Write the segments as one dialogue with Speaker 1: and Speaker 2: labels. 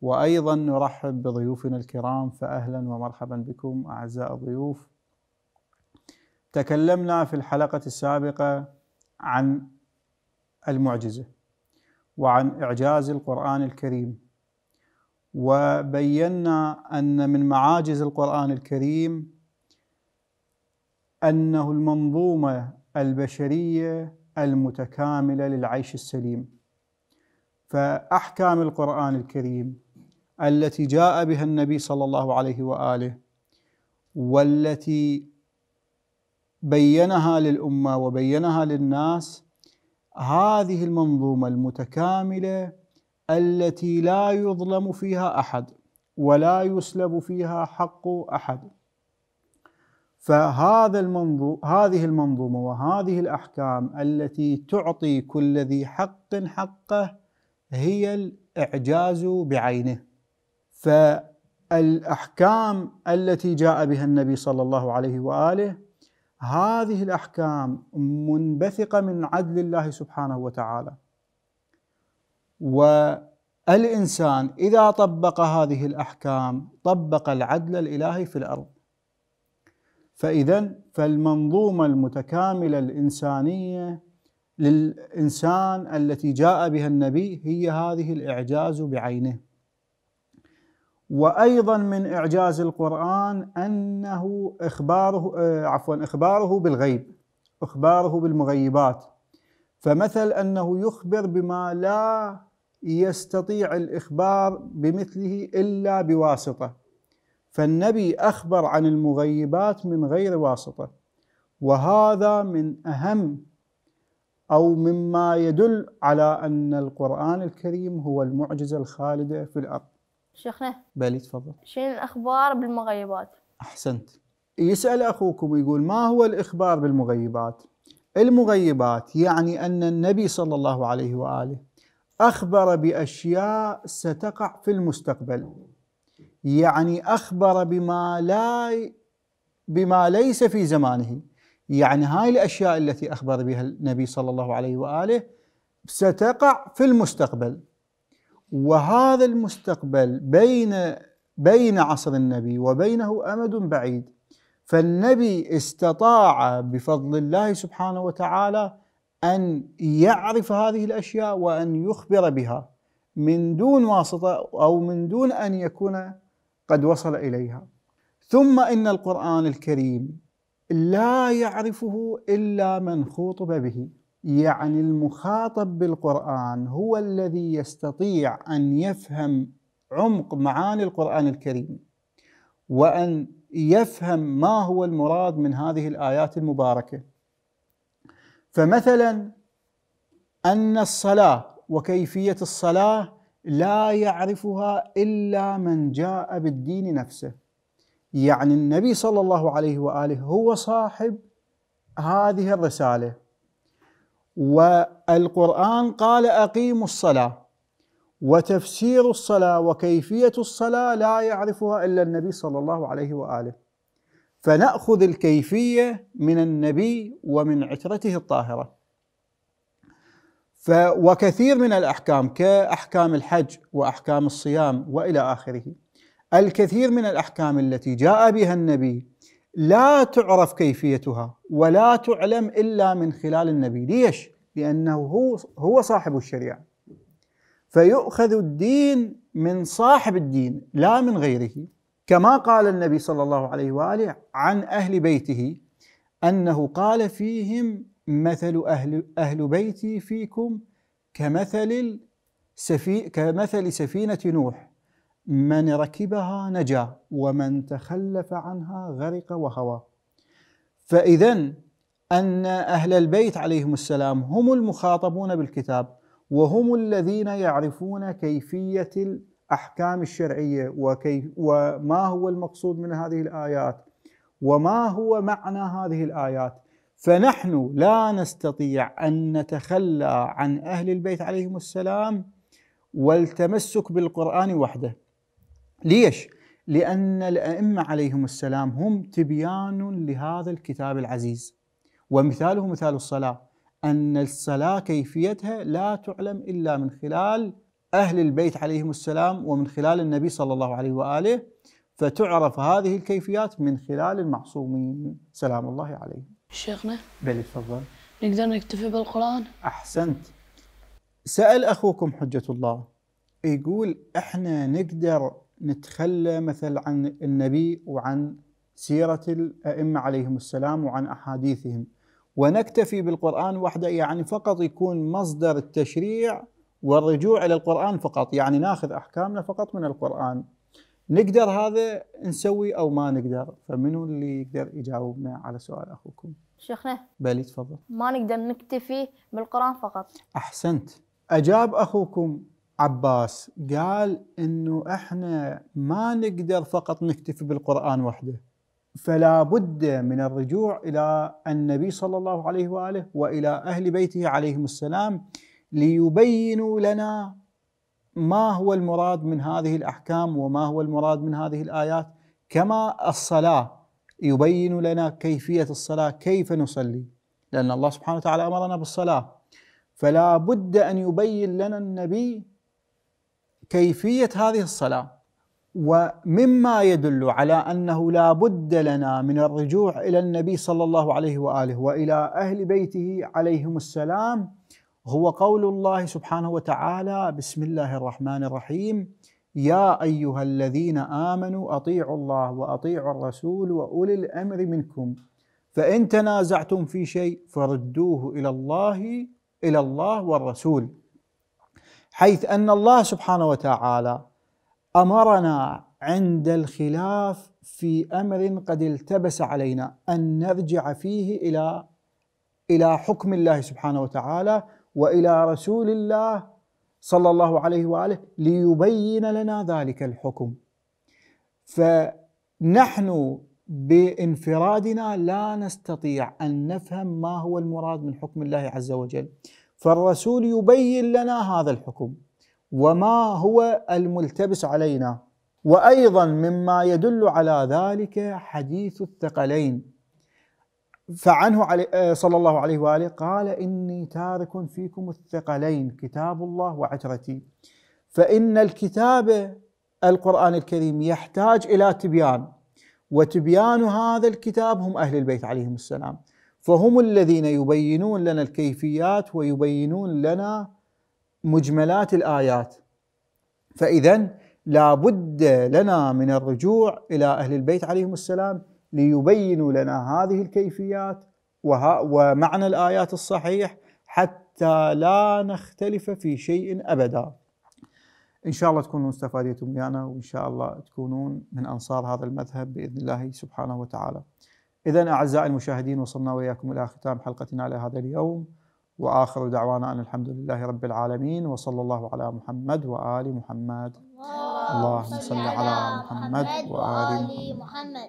Speaker 1: وأيضا نرحب بضيوفنا الكرام فأهلا ومرحبا بكم أعزائي الضيوف تكلمنا في الحلقة السابقة عن المعجزة وعن إعجاز القرآن الكريم وبينا أن من معاجز القرآن الكريم أنه المنظومة البشرية المتكاملة للعيش السليم فأحكام القرآن الكريم التي جاء بها النبي صلى الله عليه واله والتي بينها للامه وبينها للناس هذه المنظومه المتكامله التي لا يظلم فيها احد ولا يسلب فيها حق احد فهذا المنظو هذه المنظومه وهذه الاحكام التي تعطي كل ذي حق حقه هي الاعجاز بعينه فالاحكام التي جاء بها النبي صلى الله عليه واله هذه الاحكام منبثقه من عدل الله سبحانه وتعالى والانسان اذا طبق هذه الاحكام طبق العدل الالهي في الارض فاذا فالمنظومه المتكامله الانسانيه للانسان التي جاء بها النبي هي هذه الاعجاز بعينه وأيضا من إعجاز القرآن أنه إخباره آه، عفوا إخباره بالغيب إخباره بالمغيبات فمثل أنه يخبر بما لا يستطيع الإخبار بمثله إلا بواسطة فالنبي أخبر عن المغيبات من غير واسطة وهذا من أهم أو مما يدل على أن القرآن الكريم هو المعجزة الخالدة في الأرض شيخنا بلي تفضل شنو الاخبار بالمغيبات احسنت يسال اخوكم يقول ما هو الاخبار بالمغيبات المغيبات يعني ان النبي صلى الله عليه واله اخبر باشياء ستقع في المستقبل يعني اخبر بما لا بما ليس في زمانه يعني هاي الاشياء التي اخبر بها النبي صلى الله عليه واله ستقع في المستقبل وهذا المستقبل بين بين عصر النبي وبينه امد بعيد فالنبي استطاع بفضل الله سبحانه وتعالى ان يعرف هذه الاشياء وان يخبر بها من دون واسطه او من دون ان يكون قد وصل اليها ثم ان القران الكريم لا يعرفه الا من خوطب به يعني المخاطب بالقرآن هو الذي يستطيع أن يفهم عمق معاني القرآن الكريم وأن يفهم ما هو المراد من هذه الآيات المباركة فمثلا أن الصلاة وكيفية الصلاة لا يعرفها إلا من جاء بالدين نفسه يعني النبي صلى الله عليه وآله هو صاحب هذه الرسالة والقرآن قال أقيموا الصلاة وتفسير الصلاة وكيفية الصلاة لا يعرفها إلا النبي صلى الله عليه وآله فنأخذ الكيفية من النبي ومن عترته الطاهرة وكثير من الأحكام كأحكام الحج وأحكام الصيام وإلى آخره الكثير من الأحكام التي جاء بها النبي لا تعرف كيفيتها ولا تعلم الا من خلال النبي، ليش؟ لانه هو هو صاحب الشريعه. فيؤخذ الدين من صاحب الدين لا من غيره، كما قال النبي صلى الله عليه واله عن اهل بيته انه قال فيهم مثل اهل اهل بيتي فيكم كمثل السفي كمثل سفينه نوح من ركبها نجا ومن تخلف عنها غرق وهوى فإذا أن أهل البيت عليهم السلام هم المخاطبون بالكتاب وهم الذين يعرفون كيفية الأحكام الشرعية وكيف وما هو المقصود من هذه الآيات وما هو معنى هذه الآيات فنحن لا نستطيع أن نتخلى عن أهل البيت عليهم السلام والتمسك بالقرآن وحده ليش؟ لأن الأئمة عليهم السلام هم تبيان لهذا الكتاب العزيز ومثاله مثال الصلاة أن الصلاة كيفيتها لا تعلم إلا من خلال أهل البيت عليهم السلام ومن خلال النبي صلى الله عليه وآله فتعرف هذه الكيفيات من خلال المعصومين سلام الله عليهم شيخنا بلي تفضل نقدر نكتفي بالقرآن أحسنت سأل أخوكم حجة الله يقول إحنا نقدر نتخلى مثل عن النبي وعن سيرة الأئمة عليهم السلام وعن أحاديثهم ونكتفي بالقرآن وحده يعني فقط يكون مصدر التشريع والرجوع إلى القرآن فقط يعني ناخذ أحكامنا فقط من القرآن نقدر هذا نسوي أو ما نقدر فمنو اللي يقدر يجاوبنا على سؤال أخوكم شيخنا بلي تفضل ما نقدر نكتفي بالقرآن فقط أحسنت أجاب أخوكم عباس قال انه احنا ما نقدر فقط نكتفي بالقران وحده فلا بد من الرجوع الى النبي صلى الله عليه واله والى اهل بيته عليهم السلام ليبينوا لنا ما هو المراد من هذه الاحكام وما هو المراد من هذه الايات كما الصلاه يبين لنا كيفيه الصلاه كيف نصلي لان الله سبحانه وتعالى امرنا بالصلاه فلا بد ان يبين لنا النبي كيفية هذه الصلاة ومما يدل على أنه لا بد لنا من الرجوع إلى النبي صلى الله عليه وآله وإلى أهل بيته عليهم السلام هو قول الله سبحانه وتعالى بسم الله الرحمن الرحيم يا ايها الذين امنوا اطيعوا الله واطيعوا الرسول واولي الامر منكم فان تنازعتم في شيء فردوه الى الله الى الله والرسول حيث ان الله سبحانه وتعالى امرنا عند الخلاف في امر قد التبس علينا ان نرجع فيه الى الى حكم الله سبحانه وتعالى والى رسول الله صلى الله عليه واله ليبين لنا ذلك الحكم فنحن بانفرادنا لا نستطيع ان نفهم ما هو المراد من حكم الله عز وجل فالرسول يبين لنا هذا الحكم وما هو الملتبس علينا وايضا مما يدل على ذلك حديث الثقلين فعنه آه، صلى الله عليه واله قال اني تارك فيكم الثقلين كتاب الله وعترتي فان الكتاب القران الكريم يحتاج الى تبيان وتبيان هذا الكتاب هم اهل البيت عليهم السلام فهم الذين يبينون لنا الكيفيات ويبينون لنا مجملات الآيات فإذا لا بد لنا من الرجوع إلى أهل البيت عليهم السلام ليبينوا لنا هذه الكيفيات ومعنى الآيات الصحيح حتى لا نختلف في شيء أبدا إن شاء الله تكونوا استفاديتم ويانا وإن شاء الله تكونون من أنصار هذا المذهب بإذن الله سبحانه وتعالى إذا أعزائي المشاهدين وصلنا وإياكم إلى ختام حلقتنا لهذا اليوم وآخر دعوانا أن الحمد لله رب العالمين وصلى الله على محمد وآل محمد اللهم صل على محمد وآل محمد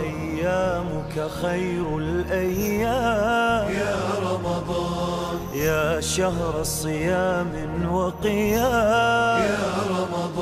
Speaker 1: أيامك خير الأيام يا رمضان يا شهر صيام وقيام يا رمضان